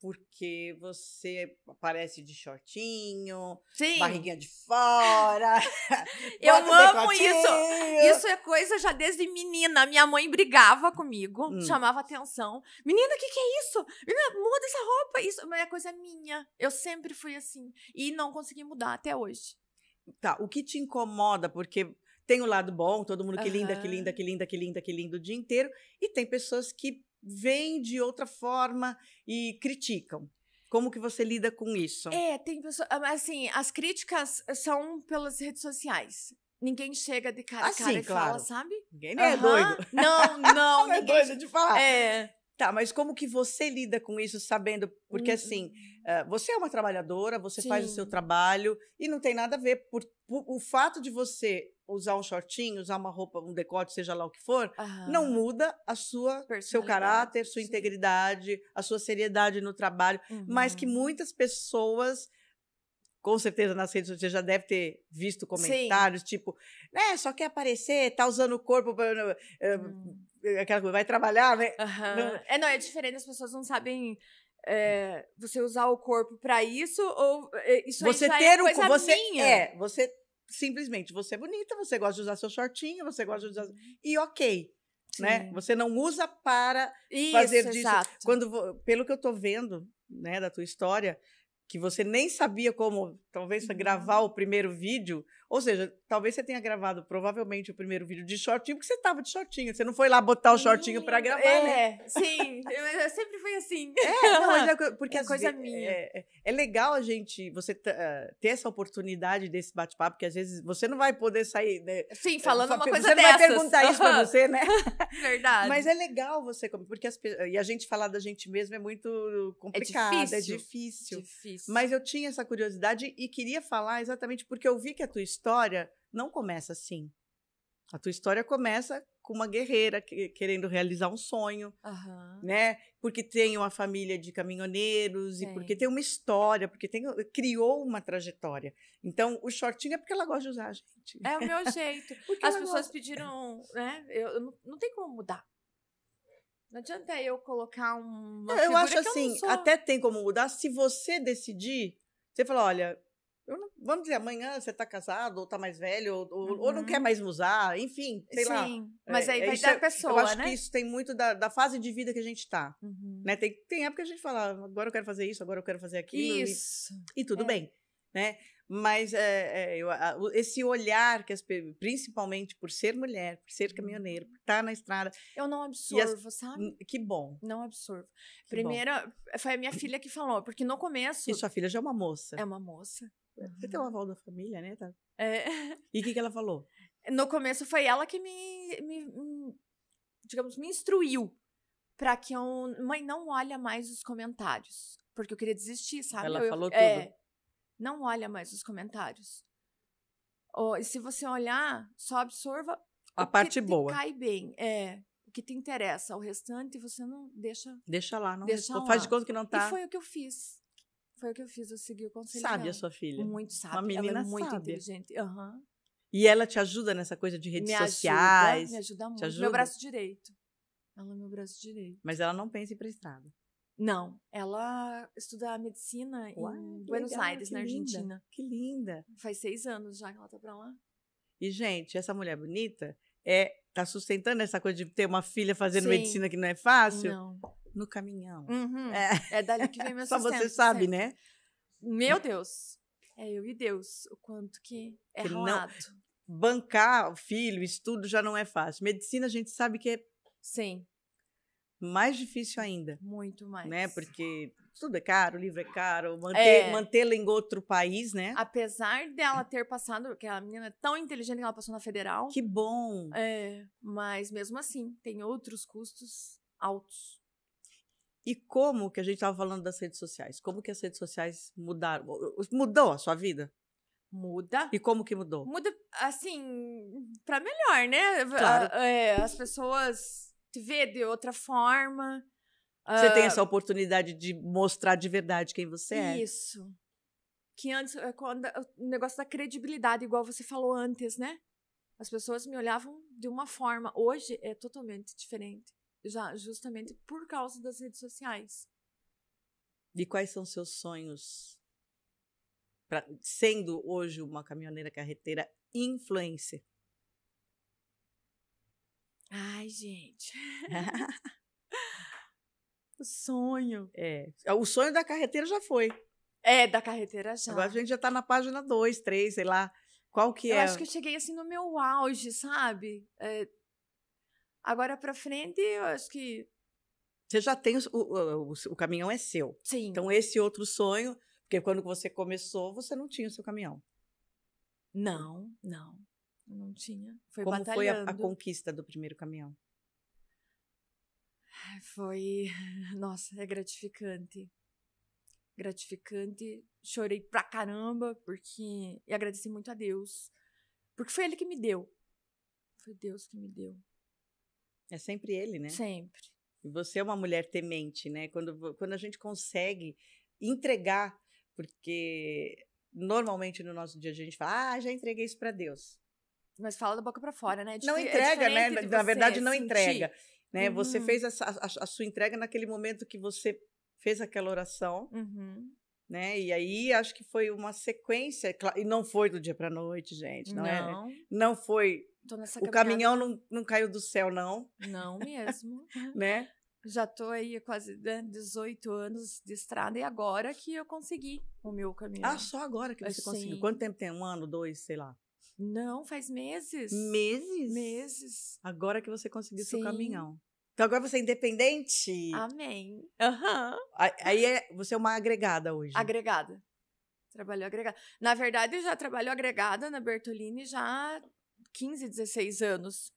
porque você aparece de shortinho, Sim. barriguinha de fora. eu amo isso. Isso é coisa já desde menina. Minha mãe brigava comigo, hum. chamava atenção. Menina, o que, que é isso? Menina, muda essa roupa. Isso é coisa minha. Eu sempre fui assim. E não consegui mudar até hoje. Tá, o que te incomoda? Porque tem o lado bom, todo mundo que uhum. linda, que linda, que linda, que linda, que linda o dia inteiro. E tem pessoas que veem de outra forma e criticam. Como que você lida com isso? É, tem pessoas. Ah, assim, as críticas são pelas redes sociais. Ninguém chega de ah, cara, assim, cara e claro. fala, sabe? Ninguém uhum. é doido. Não, não. não é ninguém... é doido de falar. É. Tá, mas como que você lida com isso, sabendo? Porque, hum, assim, hum. Ah, você é uma trabalhadora, você Sim. faz o seu trabalho e não tem nada a ver. Por, por, o fato de você usar um shortinho, usar uma roupa, um decote, seja lá o que for, não muda a sua seu caráter, sua sim. integridade, a sua seriedade no trabalho, uhum. mas que uhum. muitas pessoas com certeza nas redes sociais já deve ter visto comentários sim. tipo, né, só quer aparecer, tá usando o corpo para eh, eh, hum. eh, aquela coisa, vai trabalhar, né? Uhum. É não, é diferente, as pessoas não sabem é, você usar o corpo para isso ou isso você é ter é coisa o, você, minha. É, você simplesmente você é bonita, você gosta de usar seu shortinho, você gosta de usar. Uhum. E ok. Né? Você não usa para Isso, fazer disso. Exato. Quando, pelo que eu estou vendo né, da tua história, que você nem sabia como, talvez, uhum. gravar o primeiro vídeo. Ou seja, talvez você tenha gravado provavelmente o primeiro vídeo de shortinho, porque você tava de shortinho. Você não foi lá botar o shortinho para gravar, é, né? Sim, eu, eu sempre fui assim. É, não, mas é, porque é coisa minha. É, é, é, legal a gente, você eh, ter essa oportunidade desse bate-papo, porque às vezes você não vai poder sair... Né? Sim, falando uma coisa você dessas. Você vai perguntar isso para você, né? Verdade. Mas é legal você... Porque as, e a gente falar da gente mesma é muito complicado, é difícil. É difícil. difícil. Mas eu tinha essa curiosidade e queria falar exatamente porque eu vi que a tua história não começa assim. A tua história começa com uma guerreira que, querendo realizar um sonho, uhum. né? Porque tem uma família de caminhoneiros e porque tem uma história, porque tem, criou uma trajetória. Então, o shortinho é porque ela gosta de usar, gente. É o meu jeito. As pessoas gosta... pediram, né? Eu, eu não, não tem como mudar. Não adianta eu colocar uma. É, eu acho assim, eu até tem como mudar se você decidir. Você fala, olha, não, vamos dizer, amanhã você está casado, ou está mais velho, ou, uhum. ou, não quer uhum. mais usar, enfim, sei Sim, lá. Sim, é, mas aí é vai dar é, pessoa, Eu acho né? que isso tem muito da, da, fase de vida que a gente está. Uhum. Né? Tem, tem época que a gente fala, ah, agora eu quero fazer isso, agora eu quero fazer aquilo. Isso. E, e tudo é. bem, né? Mas é, eu, esse olhar, que as, principalmente por ser mulher, por ser caminhoneiro, por estar tá na estrada... Eu não absorvo, as, sabe? Hum, que bom. Não absorvo. Que Primeira, bom. foi a minha filha que falou, porque no começo... E sua filha já é uma moça. É uma moça. Você tem uma avó da família, né? Tá? É. E o que, que ela falou? No começo foi ela que me, me digamos, me instruiu para que eu. Mãe, não olha mais os comentários. Porque eu queria desistir, sabe? Ela eu, falou eu, é, tudo. É, não olha mais os comentários. E se você olhar, só absorva a parte boa. Cai bem, é. O que te interessa. O restante você não deixa. Deixa lá, não deixa lá. Faz de conta que não tá. E foi o que eu fiz. Foi o que eu fiz, eu segui o conselho. Sabe a sua filha? Muito sábia. Uma menina ela é muito sábia. inteligente. Uhum. E ela te ajuda nessa coisa de redes me sociais? Ajuda, me ajuda muito. Ajuda? Meu braço direito. Ela é meu braço direito. Mas ela não pensa em prestar Não, ela estuda medicina em Buenos legal, Aires, na Argentina. Linda, que linda! Faz seis anos já que ela tá pra lá. E, gente, essa mulher bonita é tá sustentando essa coisa de ter uma filha fazendo Sim. medicina que não é fácil? Não no caminhão. Uhum. É. é dali que vem meu Só você sabe, né? Meu Deus. É eu e Deus. O quanto que é que ralado. Não, bancar o filho, estudo já não é fácil. Medicina a gente sabe que é Sim. Mais difícil ainda. Muito mais. Né? Porque tudo é caro, o livro é caro, manter, é. mantê-la em outro país, né? Apesar dela ter passado, porque a menina é tão inteligente que ela passou na federal. Que bom! É, mas mesmo assim, tem outros custos altos. E como que a gente estava falando das redes sociais? Como que as redes sociais mudaram? Mudou a sua vida? Muda. E como que mudou? Muda, assim, para melhor, né? Claro. É, as pessoas te vê de outra forma. Você uh, tem ah, essa oportunidade de mostrar de verdade quem você é. Isso. Que antes, é, quando, o negócio da credibilidade, igual você falou antes, né? As pessoas me olhavam de uma forma. Hoje é totalmente diferente. Já, justamente por causa das redes sociais. E quais são seus sonhos? Pra, sendo hoje uma caminhoneira carreteira influencer. Ai, gente. o sonho. É. é. O sonho da carreteira já foi. É, da carreteira já. Agora a gente já tá na página 2, 3, sei lá. Qual que eu é? Eu acho que eu cheguei assim no meu auge, sabe? É, Agora para frente, eu acho que você já tem o, o, o, caminhão é seu. Sim. Então esse outro sonho, porque quando você começou, você não tinha o seu caminhão. Não, não, não tinha. Foi Como batalhando. foi a, a conquista do primeiro caminhão? Foi, nossa, é gratificante. Gratificante. Chorei pra caramba, porque. E agradeci muito a Deus. Porque foi Ele que me deu. Foi Deus que me deu. É sempre ele, né? Sempre. E você é uma mulher temente, né? Quando, quando a gente consegue entregar, porque normalmente no nosso dia a gente fala, ah, já entreguei isso para Deus. Mas fala da boca para fora, né? É não é entrega, é né? Na verdade, não sentir. entrega. Né? Uhum. Você fez a, a, a, sua entrega naquele momento que você fez aquela oração. Uhum. Né? E aí acho que foi uma sequência, e não foi do dia para noite, gente, não, é, né? não. é? Não foi Tô nessa o caminhão não, não caiu do céu, não. Não mesmo. né? Já tô aí quase 18 né, anos de estrada e agora que eu consegui o meu caminhão. Ah, só agora que você conseguiu. Assim Quanto tempo tem? Um ano, dois, sei lá? Não, faz meses. Meses? Meses. Agora que você conseguiu Sim. seu caminhão. Então agora você é independente? Amém. Uhum. Aí é, você é uma agregada hoje. Agregada. Trabalhou agregada. Na verdade, eu já trabalho agregada na Bertolini já 15, 16 anos.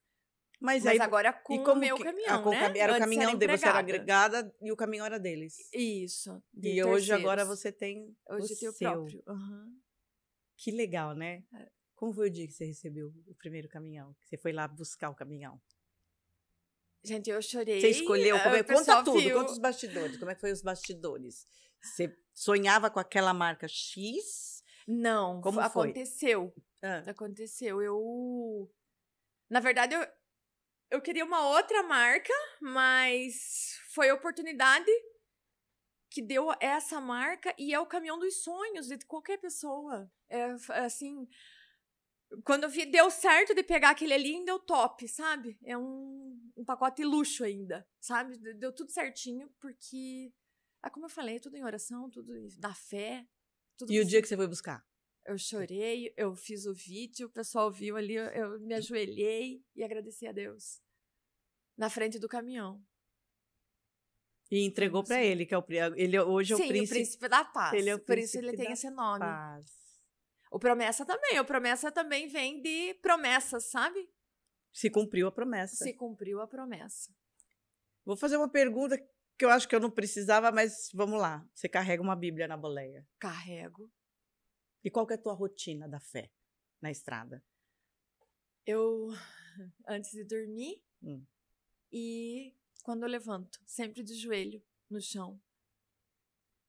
Mas, Mas aí, agora com e como o meu que, caminhão, ah, com, né? Era Antes o caminhão dele, você era agregada e o caminhão era deles. Isso. De e terceiros. hoje agora você tem hoje o seu. próprio. Uhum. Que legal, né? É. Como foi o dia que você recebeu o primeiro caminhão? Que você foi lá buscar o caminhão? Gente, eu chorei. Você escolheu? Eh, como é? Conta tudo, viu. conta os bastidores. Como é que foi os bastidores? Você sonhava com aquela marca X? Não, Como aconteceu. Ah. Aconteceu. Eu. Na verdade, eu, eu queria uma outra marca, mas foi a oportunidade que deu essa marca e é o caminhão dos sonhos de qualquer pessoa. É, é assim. Quando eu vi, deu certo de pegar aquele ali, ainda deu é top, sabe? É um, um pacote luxo ainda, sabe? Deu tudo certinho, porque. É como eu falei, tudo em oração, tudo na fé, tudo e o dia que você foi buscar? Eu chorei, eu fiz o vídeo, o pessoal viu ali, eu me hum. ajoelhei e agradeci a Deus. Na frente do caminhão. E entregou para ele, que é o ele é, hoje é Sim, o príncipe. o príncipe da paz. Ele é o Por isso ele tem esse nome. Paz. O promessa também, o promessa também vem de promessas, sabe? Se cumpriu a promessa. Se cumpriu a promessa. Vou fazer uma pergunta que eu acho que eu não precisava, mas vamos lá. Você carrega uma Bíblia na boleia. Carrego. E qual que é a tua rotina da fé na estrada? Eu, antes de dormir, hum. e quando eu levanto, sempre de joelho no chão.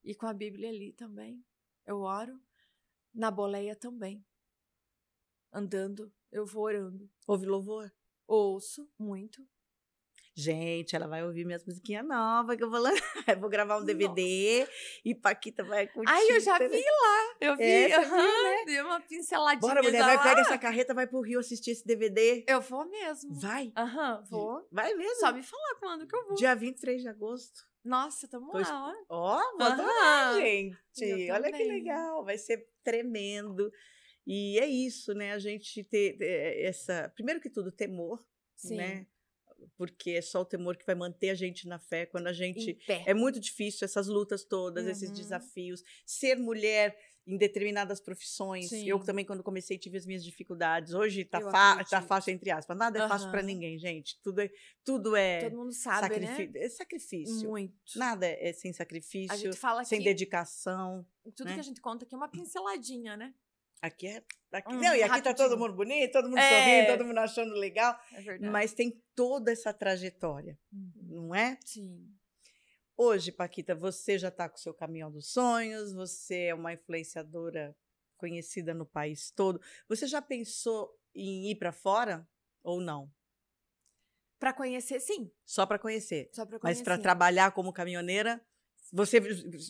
E com a Bíblia ali também. Eu oro. Na boleia também. Andando, eu vou orando. Ouve louvor? Ouço muito. Gente, ela vai ouvir minhas musiquinhas novas que eu vou lançar. Eu vou gravar um DVD Nossa. e Paquita vai curtir. Ai, eu já vi lá. Eu vi, é, uhum, né? dei uma pinceladinha. Bora, mulher, vai, pegar pega essa carreta, vai pro Rio assistir esse DVD. Eu vou mesmo. Vai? Aham, uhum, vou. Vai mesmo. Só me falar quando que eu vou. Dia 23 de agosto. Nossa, tamo Tô... lá, ó. Ó, vou lá, gente. Olha que legal. Vai ser tremendo. E é isso, né? A gente ter, ter essa. Primeiro que tudo, temor, né? Sim. né? porque é só o temor que vai manter a gente na fé quando a gente é muito difícil essas lutas todas, uhum. esses desafios, ser mulher em determinadas profissões. Sim. Eu também quando comecei tive as minhas dificuldades. Hoje tá, tá fácil entre aspas, nada é fácil para ninguém, gente. Tudo é tudo é Todo mundo sabe, sacrifício. Né? É sacrifício. Muito. Nada é sem sacrifício, sem dedicação. Tudo né? que a gente conta aqui é uma pinceladinha, né? Aqui é. Aqui, hum, não, e aqui rapidinho. tá todo mundo bonito, todo mundo é. sorrindo, todo mundo achando legal. É verdade. Mas tem toda essa trajetória, uhum. não é? Sim. Hoje, Paquita, você já está com o seu caminhão dos sonhos, você é uma influenciadora conhecida no país todo. Você já pensou em ir para fora ou não? Para conhecer, sim. Só para conhecer. Só para conhecer. Mas para trabalhar como caminhoneira, você,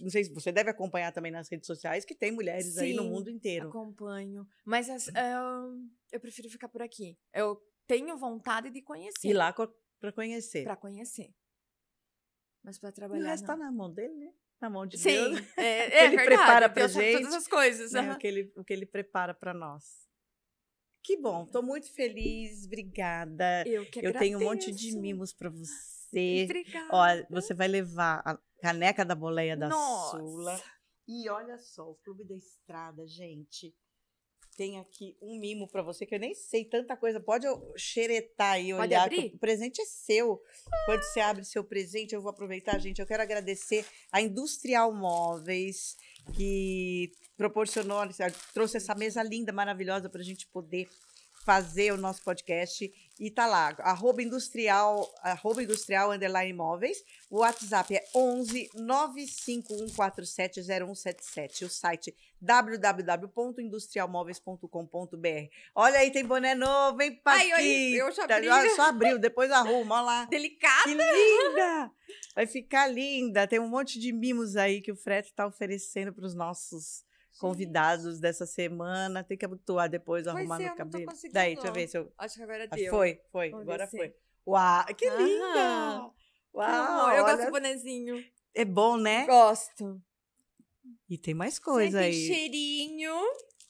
não sei você deve acompanhar também nas redes sociais que tem mulheres Sim, aí no mundo inteiro. Acompanho, mas as, eu, eh, eu prefiro ficar por aqui. Eu tenho vontade de conhecer. E lá para conhecer. Para conhecer. Mas para trabalhar. o resto está na mão dele, né? Na mão de Sim, Deus. Sim, é, é ele verdade, prepara para gente. Todas as coisas, né? uhum. o, que ele, o que ele prepara para nós. Que bom, estou muito feliz, obrigada. Eu que agradeço. Eu tenho um monte de mimos para você. Obrigada. Ó, você vai levar a, Caneca da Boleia da Nossa. Sula. E olha só, o Clube da Estrada, gente. Tem aqui um mimo para você que eu nem sei tanta coisa. Pode xeretar e olhar. O presente é seu. Quando você abre seu presente, eu vou aproveitar, gente. Eu quero agradecer a Industrial Móveis, que proporcionou, trouxe essa mesa linda, maravilhosa, para a gente poder fazer o nosso podcast e tá lá, arroba industrial, arroba industrial underline imóveis. O WhatsApp é 11 951470177. O site www.industrialmóveis.com.br. Olha aí, tem boné novo, hein, Paquita? Ai, eu, eu já abri. Eu só abriu, depois arruma, olha lá. Delicada! Que linda! Vai ficar linda. Tem um monte de mimos aí que o fred tá oferecendo para os nossos convidados dessa semana. Tem que abotoar depois, pois arrumar é, meu cabelo. Daí, não. deixa eu ver se eu. Acho que agora ah, deu. Foi, foi. Vamos agora foi. É. Uau, que ah, linda! Uau! eu olha... gosto do bonezinho. É bom, né? Gosto. E tem mais coisa Sempre aí. cheirinho.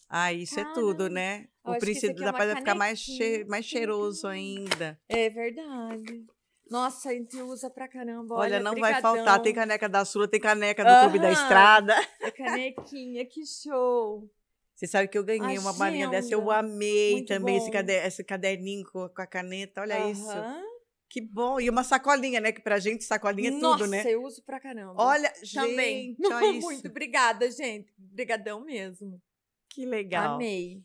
Ah, isso Caramba. é tudo, né? O príncipe da vai ficar mais, che mais cheiroso ainda. É verdade. Nossa, a gente usa pra caramba. Olha, olha não brigadão. vai faltar. Tem caneca da Sula, tem caneca do uhum. Clube da Estrada. A é canequinha, que show. Você sabe que eu ganhei Agenda. uma balinha dessa. Eu amei Muito também esse, cader esse caderninho com, a caneta. Olha uhum. isso. Que bom. E uma sacolinha, né? Que pra gente sacolinha é tudo, né? Nossa, eu uso pra caramba. Olha, Também. gente, olha isso. Muito obrigada, gente. Obrigadão mesmo. Que legal. Amei.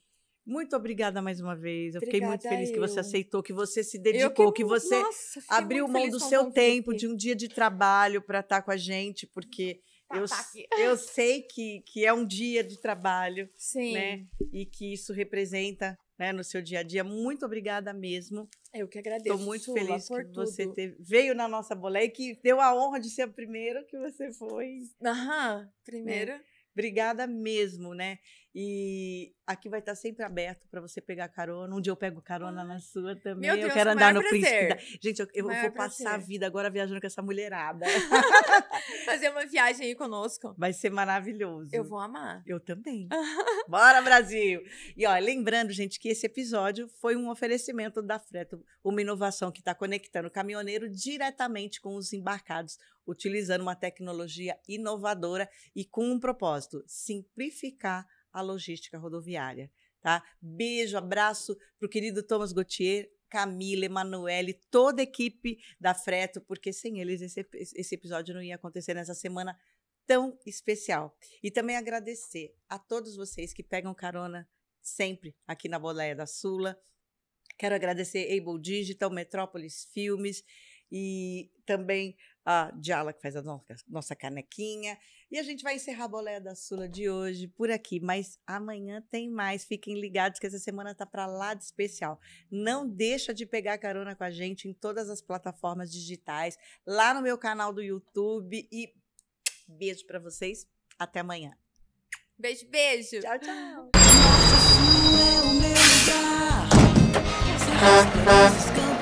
Muito obrigada mais uma vez. Eu obrigada fiquei muito feliz que você aceitou, que você se dedicou, que, que, você nossa, abriu mão do seu tempo, de um dia de trabalho para estar tá com a gente, porque tá, eu, tá eu sei que, que é um dia de trabalho, Sim. né? E que isso representa né, no seu dia a dia. Muito obrigada mesmo. Eu que agradeço. Estou muito Sula, feliz por que tudo. você veio na nossa boleia e que deu a honra de ser a primeira que você foi. Aham, primeira. Né? Obrigada mesmo, né? E aqui vai estar sempre aberto para você pegar carona. Um dia eu pego carona na sua também. Deus, eu quero andar no prazer. Príncipe. Gente, eu, eu vou prazer. passar a vida agora viajando com essa mulherada. Fazer uma viagem aí conosco. Vai ser maravilhoso. Eu vou amar. Eu também. Bora, Brasil! E ó, lembrando, gente, que esse episódio foi um oferecimento da Freto, uma inovação que está conectando o caminhoneiro diretamente com os embarcados utilizando uma tecnologia inovadora e com um propósito: simplificar a logística rodoviária. Tá? Beijo, abraço para o querido Thomas Gauthier, Camila, Emanuele, toda a equipe da Freto, porque sem eles esse, esse episódio não ia acontecer nessa semana tão especial. E também agradecer a todos vocês que pegam carona sempre aqui na Boleia da Sula. Quero agradecer Able Digital, Metrópolis Filmes, e também a Diala, que faz a nossa canequinha. E a gente vai encerrar a Boleia da Sula de hoje por aqui, mas amanhã tem mais. Fiquem ligados que essa semana tá para lá de especial. Não deixa de pegar carona com a gente em todas as plataformas digitais, lá no meu canal do YouTube e beijo para vocês. Até amanhã. Beijo, beijo. Tchau, tchau.